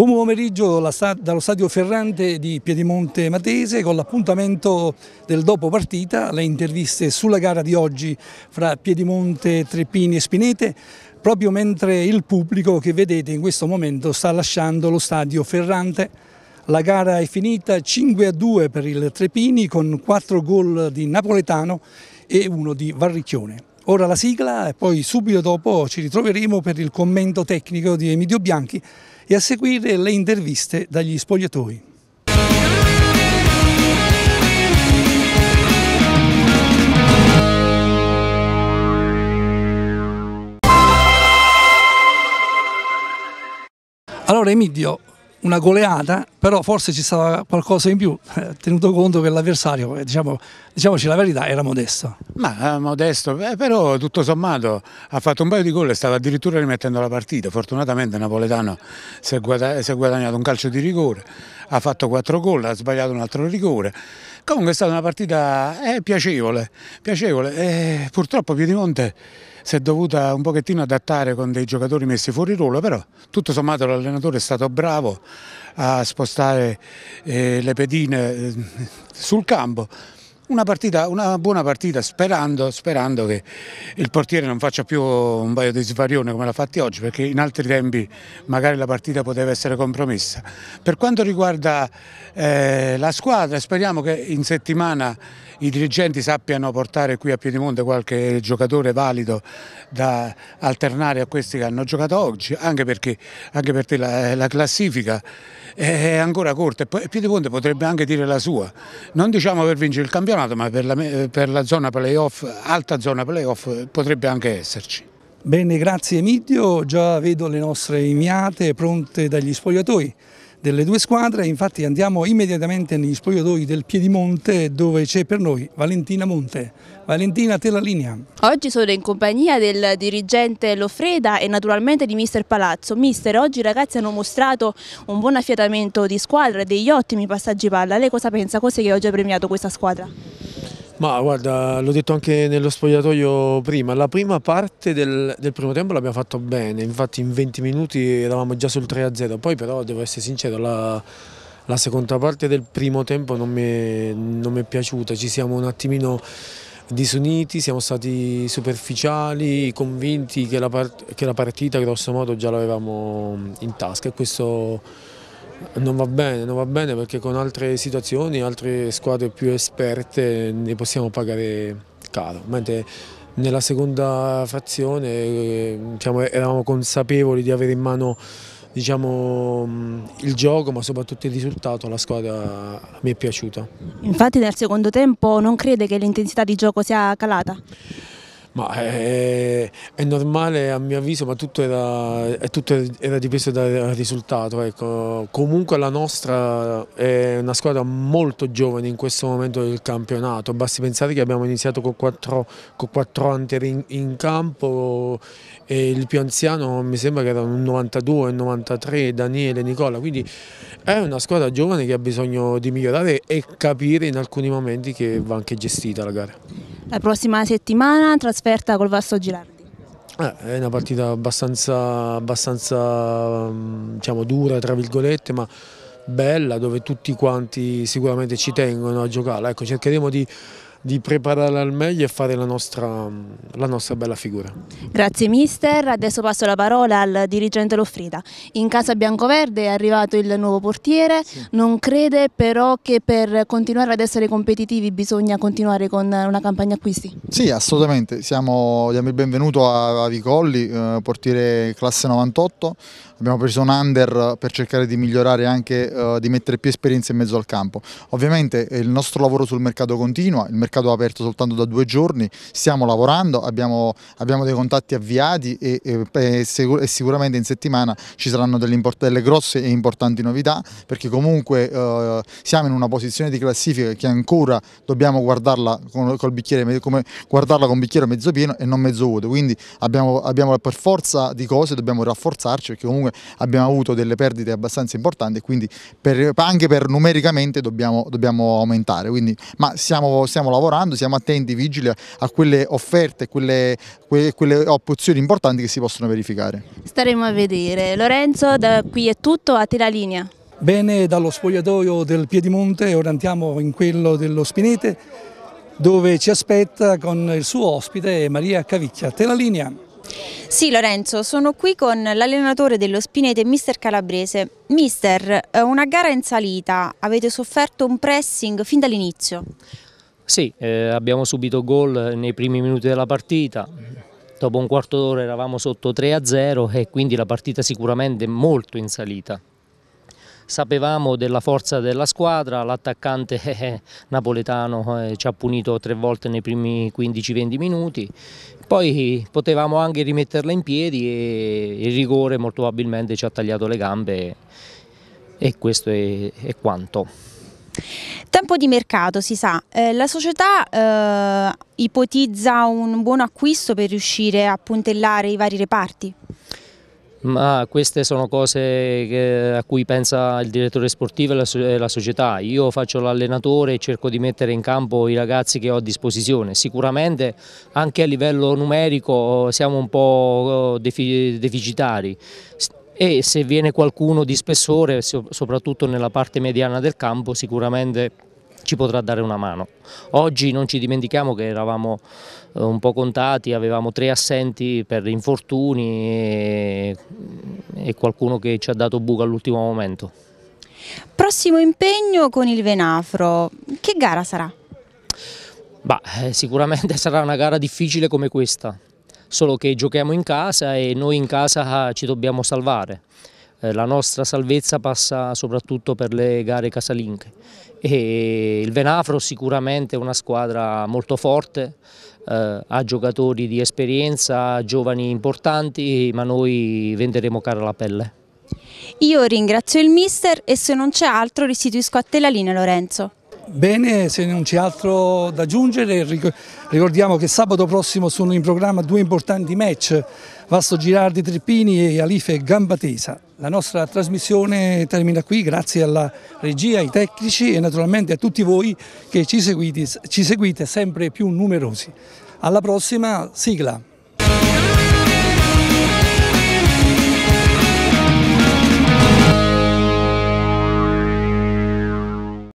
Buon pomeriggio dallo stadio Ferrante di Piedimonte Matese con l'appuntamento del dopo partita, le interviste sulla gara di oggi fra Piedimonte, Treppini e Spinete proprio mentre il pubblico che vedete in questo momento sta lasciando lo stadio Ferrante. La gara è finita 5 a 2 per il Trepini con 4 gol di Napoletano e uno di Varricchione. Ora la sigla e poi subito dopo ci ritroveremo per il commento tecnico di Emilio Bianchi e a seguire le interviste dagli spogliatoi. Allora Emidio, una goleata, però forse ci stava qualcosa in più, eh, tenuto conto che l'avversario, eh, diciamo, diciamoci la verità, era modesto. Ma era eh, modesto, però tutto sommato ha fatto un paio di gol e stava addirittura rimettendo la partita. Fortunatamente Napoletano si è, guadagnato un calcio di rigore, ha fatto quattro gol, ha sbagliato un altro rigore, Comunque è stata una partita eh, piacevole, piacevole. Eh, purtroppo Piedimonte si è dovuta un pochettino adattare con dei giocatori messi fuori ruolo, però tutto sommato l'allenatore è stato bravo a spostare eh, le pedine eh, sul campo una, partita, una buona partita sperando, sperando, che il portiere non faccia più un paio di svarione come l'ha fatti oggi perché in altri tempi magari la partita poteva essere compromessa. Per quanto riguarda eh, la squadra speriamo che in settimana i dirigenti sappiano portare qui a Piedimonte qualche giocatore valido da alternare a questi che hanno giocato oggi, anche perché, anche perché la, eh, la, classifica è ancora corta e Piedimonte potrebbe anche dire la sua. Non diciamo per vincere il campionato campionato, ma per la, per la zona playoff, alta zona playoff, potrebbe anche esserci. Bene, grazie Emidio, già vedo le nostre imiate pronte dagli spogliatoi delle due squadre, infatti andiamo immediatamente negli spogliatoi del Piedimonte dove c'è per noi Valentina Monte. Valentina, te la linea. Oggi sono in compagnia del dirigente Lofreda e naturalmente di Mister Palazzo. Mister, oggi i ragazzi hanno mostrato un buon affiatamento di squadra, e degli ottimi passaggi palla. Lei cosa pensa? Cos'è che oggi ha premiato questa squadra? Ma guarda, l'ho detto anche nello spogliatoio prima, la prima parte del, del primo tempo l'abbiamo fatto bene, infatti in 20 minuti eravamo già sul 3-0, poi però devo essere sincero, la, la seconda parte del primo tempo non mi, è, piaciuta, ci siamo un attimino disuniti, siamo stati superficiali, convinti che la, part che la partita grosso già l'avevamo in tasca e questo non va bene, non va bene perché con altre situazioni, altre squadre più esperte ne possiamo pagare caro, mentre nella seconda frazione diciamo, eravamo consapevoli di avere in mano diciamo, mm, il gioco ma soprattutto il risultato la squadra mi è piaciuta. Infatti nel secondo tempo non crede che l'intensità di gioco sia calata? Ma è, eh, eh, è, normale a mio avviso, ma tutto era, tutto er, era dipeso dal risultato. Ecco. Comunque la nostra eh, è una squadra molto giovane in questo momento del campionato, basti pensare che abbiamo iniziato con quattro, con quattro in, in, campo e il più anziano mi sembra che era un 92, 93, Daniele, Nicola, quindi è una squadra giovane che ha bisogno di migliorare e capire in alcuni momenti che va anche gestita la gara. La prossima settimana trasferta col Vasto Girardi. Eh, è una partita abbastanza, abbastanza mm, diciamo, dura, tra virgolette, ma bella, dove tutti quanti sicuramente ci tengono a giocare. Ecco, cercheremo di di prepararla al meglio e fare la nostra, la nostra bella figura. Grazie mister, adesso passo la parola al dirigente Loffrida. In casa biancoverde è arrivato il nuovo portiere, sì. non crede però che per continuare ad essere competitivi bisogna continuare con una campagna acquisti? Sì, assolutamente, Siamo, diamo il benvenuto a, Vicolli, eh, portiere classe 98, abbiamo preso un under per cercare di migliorare anche eh, di mettere più esperienza in mezzo al campo. Ovviamente eh, il nostro lavoro sul mercato continua, il mercato mercato aperto soltanto da due giorni, stiamo lavorando, abbiamo, abbiamo dei contatti avviati e, e, e, sicuramente in settimana ci saranno delle, delle grosse e importanti novità perché comunque eh, siamo in una posizione di classifica che ancora dobbiamo guardarla con, col bicchiere, come guardarla con bicchiere mezzo pieno e non mezzo vuoto, quindi abbiamo, abbiamo per forza di cose dobbiamo rafforzarci perché comunque abbiamo avuto delle perdite abbastanza importanti e quindi per, anche per numericamente dobbiamo, dobbiamo aumentare, quindi, ma stiamo, stiamo lavorando lavorando, siamo attenti, vigili a quelle offerte, quelle, quelle, quelle opzioni importanti che si possono verificare. Staremo a vedere. Lorenzo, da qui è tutto, a te la linea. Bene, dallo spogliatoio del Piedimonte ora andiamo in quello dello Spinete dove ci aspetta con il suo ospite Maria Cavicchia. Te la linea. Sì Lorenzo, sono qui con l'allenatore dello Spinete, mister Calabrese. Mister, eh, una gara in salita, avete sofferto un pressing fin dall'inizio? Sì, eh, abbiamo subito gol nei primi minuti della partita, dopo un quarto d'ora eravamo sotto 3-0 e quindi la partita sicuramente molto in salita. Sapevamo della forza della squadra, l'attaccante eh, eh, napoletano eh, ci ha punito tre volte nei primi 15-20 minuti, poi potevamo anche rimetterla in piedi e il rigore molto probabilmente ci ha tagliato le gambe e, e questo è, è quanto. Tempo di mercato, si sa, eh, la società eh, ipotizza un buon acquisto per riuscire a puntellare i vari reparti? Ma queste sono cose che, a cui pensa il direttore sportivo e la, e la società. Io faccio l'allenatore e cerco di mettere in campo i ragazzi che ho a disposizione. Sicuramente anche a livello numerico siamo un po' oh, deficitari e se viene qualcuno di spessore, soprattutto nella parte mediana del campo, sicuramente ci potrà dare una mano. Oggi non ci dimentichiamo che eravamo eh, un po' contati, avevamo tre assenti per infortuni e, qualcuno che ci ha dato buca all'ultimo momento. Prossimo impegno con il Venafro, che gara sarà? Bah, eh, sicuramente sarà una gara difficile come questa, solo che giochiamo in casa e noi in casa ah, ci dobbiamo salvare. Eh, la nostra salvezza passa soprattutto per le gare casalinghe. E il Venafro sicuramente è una squadra molto forte, eh, ha giocatori di esperienza, giovani importanti, ma noi venderemo cara la pelle. Io ringrazio il mister e se non c'è altro restituisco a te la linea Lorenzo. Bene, se non c'è altro da aggiungere, ricordiamo che sabato prossimo sono in programma due importanti match, Vasto Girardi Trippini e Alife Gambatesa. La nostra trasmissione termina qui, grazie alla regia, ai tecnici e naturalmente a tutti voi che ci seguite, ci seguite sempre più numerosi. Alla prossima, sigla!